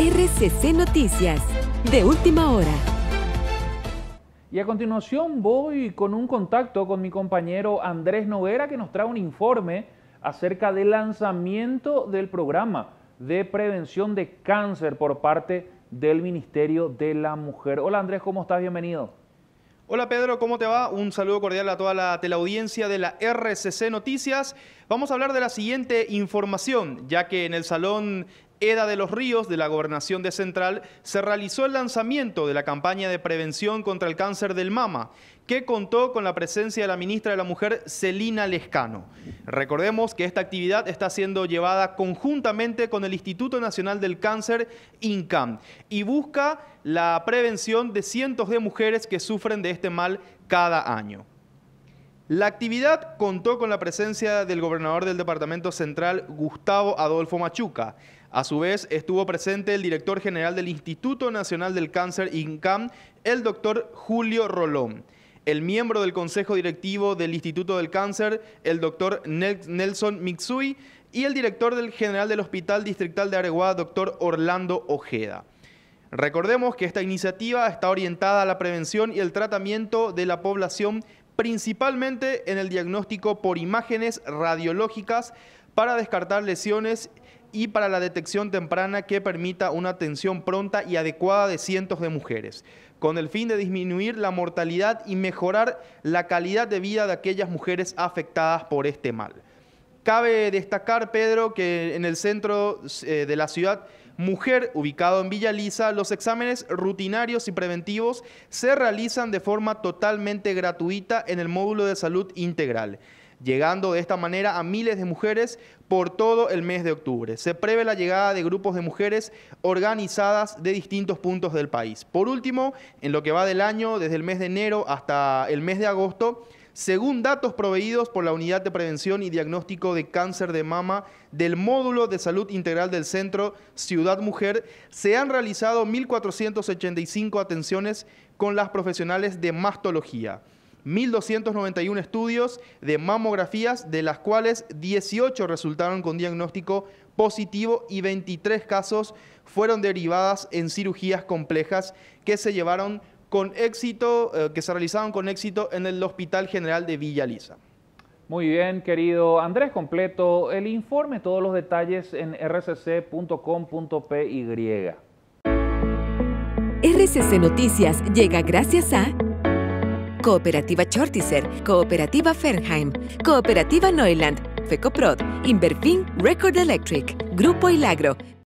RCC Noticias, de última hora. Y a continuación voy con un contacto con mi compañero Andrés Noguera que nos trae un informe acerca del lanzamiento del programa de prevención de cáncer por parte del Ministerio de la Mujer. Hola Andrés, ¿cómo estás? Bienvenido. Hola Pedro, ¿cómo te va? Un saludo cordial a toda la teleaudiencia de la RCC Noticias. Vamos a hablar de la siguiente información, ya que en el Salón EDA de los Ríos de la Gobernación de Central se realizó el lanzamiento de la campaña de prevención contra el cáncer del mama, que contó con la presencia de la ministra de la Mujer, Celina Lescano. Recordemos que esta actividad está siendo llevada conjuntamente con el Instituto Nacional del Cáncer, INCAM, y busca la prevención de cientos de mujeres que sufren de este mal cada año. La actividad contó con la presencia del gobernador del Departamento Central, Gustavo Adolfo Machuca. A su vez, estuvo presente el director general del Instituto Nacional del Cáncer, INCAM, el doctor Julio Rolón el miembro del Consejo Directivo del Instituto del Cáncer, el doctor Nelson Mitsui, y el director general del Hospital Distrital de Areguá, doctor Orlando Ojeda. Recordemos que esta iniciativa está orientada a la prevención y el tratamiento de la población principalmente en el diagnóstico por imágenes radiológicas para descartar lesiones y para la detección temprana que permita una atención pronta y adecuada de cientos de mujeres, con el fin de disminuir la mortalidad y mejorar la calidad de vida de aquellas mujeres afectadas por este mal. Cabe destacar, Pedro, que en el centro eh, de la ciudad Mujer, ubicado en Villa Lisa, los exámenes rutinarios y preventivos se realizan de forma totalmente gratuita en el módulo de salud integral llegando de esta manera a miles de mujeres por todo el mes de octubre. Se prevé la llegada de grupos de mujeres organizadas de distintos puntos del país. Por último, en lo que va del año, desde el mes de enero hasta el mes de agosto, según datos proveídos por la Unidad de Prevención y Diagnóstico de Cáncer de Mama del Módulo de Salud Integral del Centro Ciudad Mujer, se han realizado 1.485 atenciones con las profesionales de mastología. 1.291 estudios de mamografías, de las cuales 18 resultaron con diagnóstico positivo y 23 casos fueron derivadas en cirugías complejas que se llevaron con éxito, eh, que se realizaron con éxito en el Hospital General de Villa Lisa. Muy bien, querido Andrés, completo el informe, todos los detalles en rcc.com.py. RCC Noticias llega gracias a... Cooperativa Chortizer, Cooperativa Fernheim, Cooperativa Neuland, FECOPROD, Inverfin Record Electric, Grupo Ilagro,